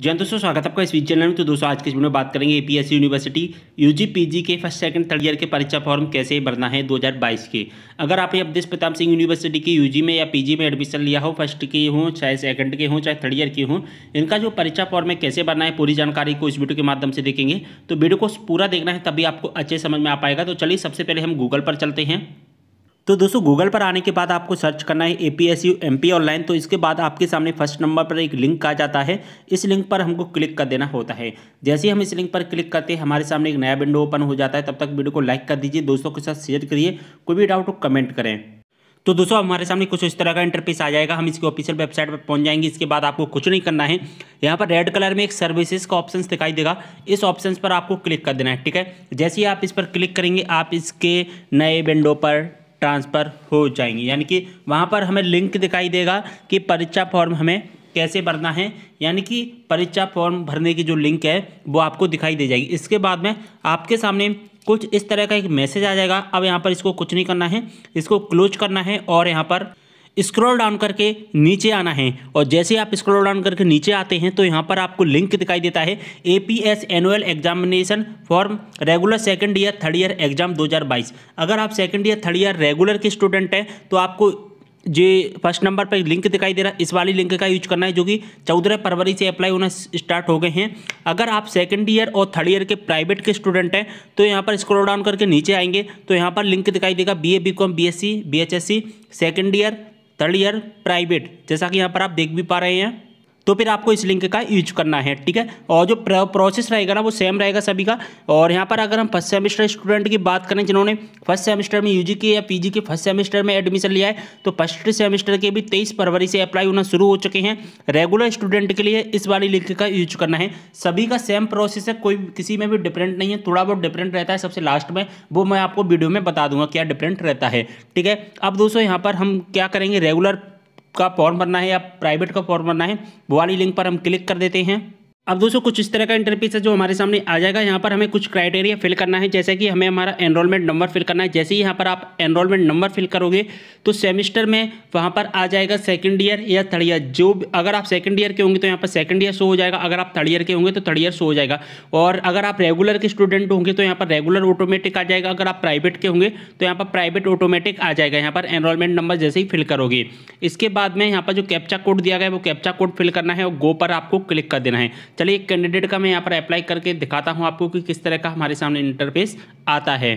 जैन दोस्तों स्वागत है आपका इस वीडियो चैनल में तो दोस्तों आज के वीडियो में बात करेंगे एपीएससी यूनिवर्सिटी यूजी पीजी के फर्स्ट सेकंड थर्ड ईयर के परीक्षा फॉर्म कैसे भरना है 2022 के अगर आप अवधेश प्रताप सिंह यूनिवर्सिटी की यूजी में या पीजी में एडमिशन लिया हो फर्स्ट के हों चाहे सेकंड के हों चाहे थर्ड ईयर के हों इनका जो परीक्षा फॉर्म है कैसे भरना है पूरी जानकारी को इस वीडियो के माध्यम से देखेंगे तो वीडियो को पूरा देखना है तभी आपको अच्छे समझ में आ पाएगा तो चलिए सबसे पहले हम गूगल पर चलते हैं तो दोस्तों गूगल पर आने के बाद आपको सर्च करना है A P S U M P online तो इसके बाद आपके सामने फर्स्ट नंबर पर एक लिंक आ जाता है इस लिंक पर हमको क्लिक कर देना होता है जैसे ही हम इस लिंक पर क्लिक करते हैं हमारे सामने एक नया विंडो ओपन हो जाता है तब तक वीडियो को लाइक कर दीजिए दोस्तों के साथ शेयर करिए कोई भी डाउट हो कमेंट करें तो दोस्तों हमारे सामने कुछ इस तरह का इंटरफेस आ जाएगा हम इसके ऑफिशियल वेबसाइट पर पहुंच जाएंगे इसके बाद आपको कुछ नहीं करना है यहाँ पर रेड कलर में एक सर्विसेज का ऑप्शन दिखाई देगा इस ऑप्शन पर आपको क्लिक कर देना है ठीक है जैसे ही आप इस पर क्लिक करेंगे आप इसके नए विंडो पर ट्रांसफ़र हो जाएंगी यानी कि वहाँ पर हमें लिंक दिखाई देगा कि परीक्षा फॉर्म हमें कैसे भरना है यानी कि परीक्षा फॉर्म भरने की जो लिंक है वो आपको दिखाई दे जाएगी इसके बाद में आपके सामने कुछ इस तरह का एक मैसेज आ जाएगा अब यहाँ पर इसको कुछ नहीं करना है इसको क्लोज करना है और यहाँ पर स्क्रॉल डाउन करके नीचे आना है और जैसे आप स्क्रॉल डाउन करके नीचे आते हैं तो यहाँ पर आपको लिंक दिखाई देता है A P S annual examination form regular second year third year exam 2022 अगर आप second year third year regular के स्टूडेंट हैं तो आपको जे फर्स्ट नंबर पर लिंक दिखाई दे रहा है इस वाली लिंक का यूज करना है जो कि चौदह फरवरी से अप्लाई होना स्टार्ट हो गए हैं अगर आप सेकंड ईयर और थर्ड ईयर के प्राइवेट के स्टूडेंट हैं तो यहाँ पर स्क्रॉल डाउन करके नीचे आएंगे तो यहाँ पर लिंक दिखाई देगा B A B com B S C B H S C second year third year private जैसा कि यहाँ पर आप देख भी पा रहे हैं तो फिर आपको इस लिंक का यूज करना है ठीक है और जो प्रोसेस रहेगा ना वो सेम रहेगा सभी का और यहाँ पर अगर हम फर्स्ट सेमेस्टर स्टूडेंट की बात करें जिन्होंने फर्स्ट सेमेस्टर में यूजी के या पीजी के फर्स्ट सेमेस्टर में एडमिशन लिया है तो फर्स्ट सेमेस्टर के भी तेईस फरवरी से अप्लाई होना शुरू हो चुके हैं रेगुलर स्टूडेंट के लिए इस वाली लिंक का यूज करना है सभी का सेम प्रोसेस है कोई किसी में भी डिफरेंट नहीं है थोड़ा बहुत डिफरेंट रहता है सबसे लास्ट में वो मैं आपको वीडियो में बता दूंगा क्या डिफरेंट रहता है ठीक है अब दोस्तों यहाँ पर हम क्या करेंगे रेगुलर का फॉर्म भरना है या प्राइवेट का फॉर्म भरना है वो वाली लिंक पर हम क्लिक कर देते हैं अब दोस्तों कुछ इस तरह का इंटरफेस है जो हमारे सामने आ जाएगा यहाँ पर हमें कुछ क्राइटेरिया फिल करना है जैसे कि हमें हमारा एनरोलमेंट नंबर फिल करना है जैसे ही यहाँ पर आप एनरोलमेंट नंबर फिल करोगे तो सेमेस्टर में वहाँ पर आ जाएगा सेकंड ईयर या थर्ड ईयर जो अगर आप सेकंड ईयर के होंगे तो यहाँ पर सेकंड ईयर शो हो जाएगा अगर आप थर्ड ईयर के होंगे तो थर्ड ईयर शो हो जाएगा और अगर आप रेगुलर के स्टूडेंट होंगे तो यहाँ पर रेगुलर ऑटोमेटिक आ जाएगा अगर आप प्राइवेट के होंगे तो यहाँ पर प्राइवेट ऑटोमेटिक आ जाएगा यहाँ पर एनरोलमेंट नंबर जैसे ही फिल करोगे इसके बाद में यहाँ पर जो कैप्चा कोड दिया गया है वो कैप्चा कोड फिल करना है और गो पर आपको क्लिक कर देना है चलिए एक कैंडिडेट का मैं यहाँ पर अप्लाई करके दिखाता हूँ आपको कि किस तरह का हमारे सामने इंटरफेस आता है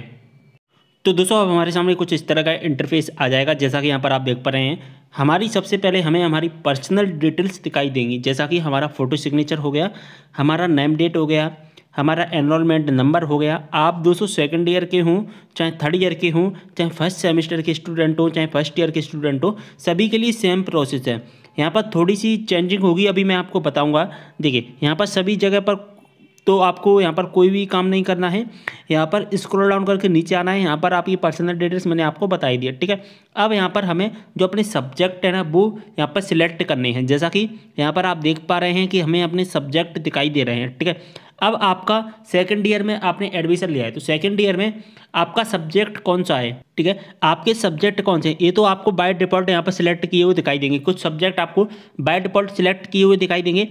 तो दोस्तों अब हमारे सामने कुछ इस तरह का इंटरफेस आ जाएगा जैसा कि यहाँ पर आप देख पा रहे हैं हमारी सबसे पहले हमें हमारी पर्सनल डिटेल्स दिखाई देंगी जैसा कि हमारा फ़ोटो सिग्नेचर हो गया हमारा नेम डेट हो गया हमारा एनरोलमेंट नंबर हो गया आप दोस्तों सेकेंड ईयर के हों चाहे थर्ड ईयर के हों चाहे फर्स्ट सेमेस्टर के स्टूडेंट हो चाहे फर्स्ट ईयर के स्टूडेंट हो सभी के लिए सेम प्रोसेस है यहाँ पर थोड़ी सी चेंजिंग होगी अभी मैं आपको बताऊँगा देखिए यहाँ पर सभी जगह पर तो आपको यहाँ पर कोई भी काम नहीं करना है यहाँ पर स्क्रॉल डाउन करके नीचे आना है यहाँ पर आपकी पर्सनल डिटेल्स मैंने आपको बताई दिया ठीक है अब यहाँ पर हमें जो अपने सब्जेक्ट है ना वो यहाँ पर सिलेक्ट करने हैं जैसा कि यहाँ पर आप देख पा रहे हैं कि हमें अपने सब्जेक्ट दिखाई दे रहे हैं ठीक है अब आपका सेकेंड ईयर में आपने एडमिशन लिया है तो सेकेंड ईयर में आपका सब्जेक्ट कौन सा है ठीक है आपके सब्जेक्ट कौन से ये तो आपको बाय डिफॉल्ट यहाँ पर सिलेक्ट किए हुए दिखाई देंगे कुछ सब्जेक्ट आपको बाय डिफॉल्ट सिलेक्ट किए हुए दिखाई देंगे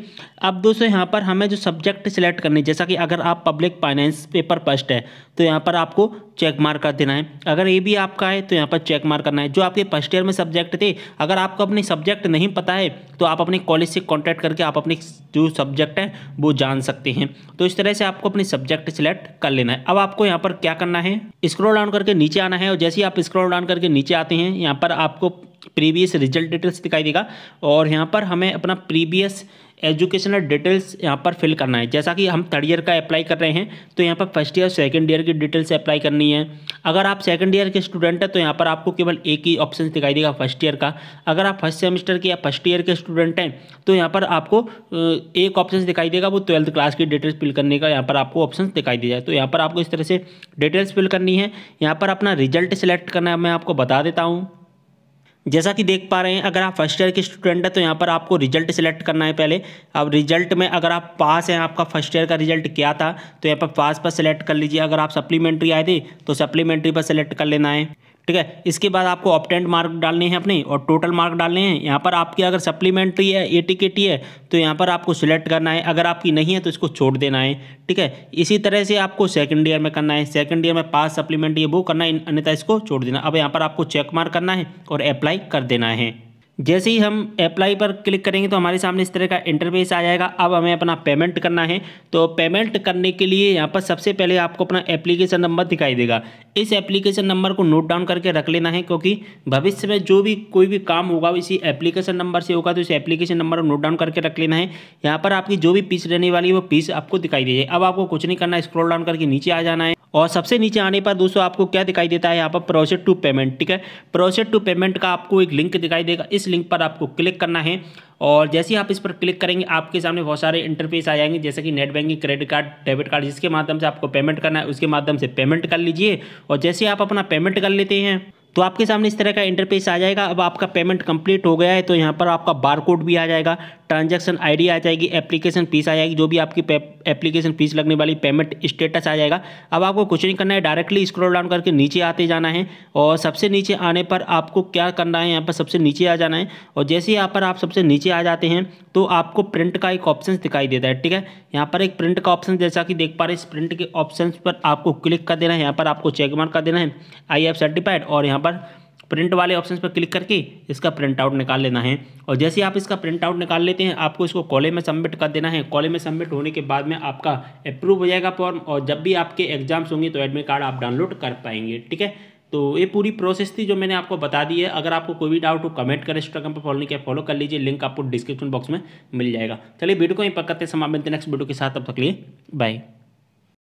अब दोस्तों यहाँ पर हमें जो सब्जेक्ट सिलेक्ट करने जैसा कि अगर आप पब्लिक फाइनेंस पेपर फर्स्ट है तो यहाँ पर आपको चेक मार्क कर देना है अगर ये भी आपका है तो यहाँ पर चेक मार्क करना है जो आपके फर्स्ट ईयर में सब्जेक्ट थे अगर आपको अपने सब्जेक्ट नहीं पता है तो आप अपने कॉलेज से कॉन्टैक्ट करके आप अपने जो सब्जेक्ट है वो जान सकते हैं तो इस तरह से आपको अपने सब्जेक्ट सिलेक्ट कर लेना है अब आपको यहाँ पर क्या करना है स्क्रॉल डाउन करके नीचे आना है और जैसे ही आप स्क्रॉल डाउन करके नीचे आते हैं यहाँ पर आपको प्रीवियस रिजल्ट डिटेल्स दिखाई देगा और यहाँ पर हमें अपना प्रीवियस एजुकेशनल डिटेल्स यहाँ पर फिल करना है जैसा कि हम थर्ड ईयर का अप्लाई कर रहे हैं तो यहाँ पर फर्स्ट ईयर सेकंड ईयर की डिटेल्स अप्लाई करनी है अगर आप सेकंड ईयर के स्टूडेंट हैं तो यहाँ पर आपको केवल एक ही ऑप्शन दिखाई देगा फर्स्ट ईयर का अगर आप फर्स्ट सेमेस्टर के या फर्स्ट ईयर के स्टूडेंट हैं तो यहाँ पर आपको एक ऑप्शन दिखाई देगा वो ट्वेल्थ क्लास की डिटेल्स फिल करने का यहाँ पर आपको ऑप्शन दिखाई दे जाए तो यहाँ पर आपको इस तरह से डिटेल्स फिल करनी है यहाँ पर अपना रिजल्ट सेलेक्ट करना है मैं आपको बता देता हूँ जैसा कि देख पा रहे हैं अगर आप फर्स्ट ईयर के स्टूडेंट हैं तो यहाँ पर आपको रिजल्ट सेलेक्ट करना है पहले अब रिजल्ट में अगर आप पास हैं आपका फर्स्ट ईयर का रिजल्ट क्या था तो यहाँ पर पास पर सेलेक्ट कर लीजिए अगर आप सप्लीमेंट्री आए थे तो सप्लीमेंट्री पर सेलेक्ट कर लेना है ठीक है इसके बाद आपको ऑप्टेंट मार्क डालने हैं अपने और टोटल मार्क डालने हैं यहाँ पर आपकी अगर सप्लीमेंट्री है ए टी के टी है तो यहाँ पर आपको सिलेक्ट करना है अगर आपकी नहीं है तो इसको छोड़ देना है ठीक है इसी तरह से आपको सेकेंड ईयर में करना है सेकेंड ईयर में पास सप्लीमेंट्री है वो करना है अन्यथा इसको छोड़ देना अब यहाँ पर आपको चेक मार्क करना है और अप्लाई कर देना है जैसे ही हम अप्लाई पर क्लिक करेंगे तो हमारे सामने इस तरह का इंटरफेस आ जाएगा अब हमें अपना पेमेंट करना है तो पेमेंट करने के लिए यहाँ पर सबसे पहले आपको अपना एप्लीकेशन नंबर दिखाई देगा इस एप्लीकेशन नंबर को नोट डाउन करके रख लेना है क्योंकि भविष्य में जो भी कोई भी काम होगा इसी एप्लीकेशन नंबर से होगा तो इस एप्लीकेशन नंबर को नोट डाउन करके रख लेना है यहाँ पर आपकी जो भी पीस रहने वाली है वो पीस आपको दिखाई दीजिए अब आपको कुछ नहीं करना स्क्रॉल डाउन करके नीचे आ जाना है और सबसे नीचे आने पर दोस्तों आपको क्या दिखाई देता है यहाँ पर प्रोसेस टू पेमेंट ठीक है प्रोसेस टू पेमेंट का आपको एक लिंक दिखाई देगा इस इस लिंक पर आपको क्लिक करना है और जैसे ही आप इस पर क्लिक करेंगे आपके सामने बहुत सारे इंटरफेस आ जाएंगे जैसे कि net banking credit card debit card जिसके माध्यम से आपको पेमेंट करना है उसके माध्यम से पेमेंट कर लीजिए और जैसे आप अपना पेमेंट कर लेते हैं तो आपके सामने इस तरह का इंटरफेस आ जाएगा अब आपका पेमेंट कंप्लीट हो गया है तो यहाँ पर आपका बारकोड भी आ जाएगा ट्रांजैक्शन आईडी आ जाएगी एप्लीकेशन फीस आ जाएगी जो भी आपकी एप्लीकेशन फीस लगने वाली पेमेंट स्टेटस आ जाएगा अब आपको कुछ नहीं करना है डायरेक्टली स्क्रॉल डाउन करके नीचे आते जाना है और सबसे नीचे आने पर आपको क्या करना है यहाँ पर सबसे नीचे आ जाना है और जैसे ही यहाँ पर आप सबसे नीचे आ जाते हैं तो आपको प्रिंट का एक ऑप्शन दिखाई देता है ठीक है यहाँ पर एक प्रिंट का ऑप्शन जैसा कि देख पा रहे इस प्रिंट के ऑप्शन पर आपको क्लिक कर देना है यहाँ पर आपको चेक मार्क कर देना है आई एफ सर्टिफाइड और यहाँ पर प्रिंट वाले ऑप्शन पर क्लिक करके इसका प्रिंट आउट निकाल लेना है और जैसे आप इसका प्रिंट आउट निकाल लेते हैं आपको इसको कॉले में सबमिट कर देना है कॉले में सबमिट होने के बाद में आपका अप्रूव हो जाएगा फॉर्म और जब भी आपके एग्जाम्स होंगे तो एडमिट कार्ड आप डाउनलोड कर पाएंगे ठीक है तो ये पूरी प्रोसेस थी जो मैंने आपको बता दी है अगर आपको कोई भी डाउट हो कमेंट करें इंस्टाग्राम पर फॉलो नहीं किया फॉलो कर लीजिए लिंक आपको डिस्क्रिप्शन बॉक्स में मिल जाएगा चलिए वीडियो को ही पर करते समाप्त नेक्स्ट वीडियो के साथ अब तक लिए बाय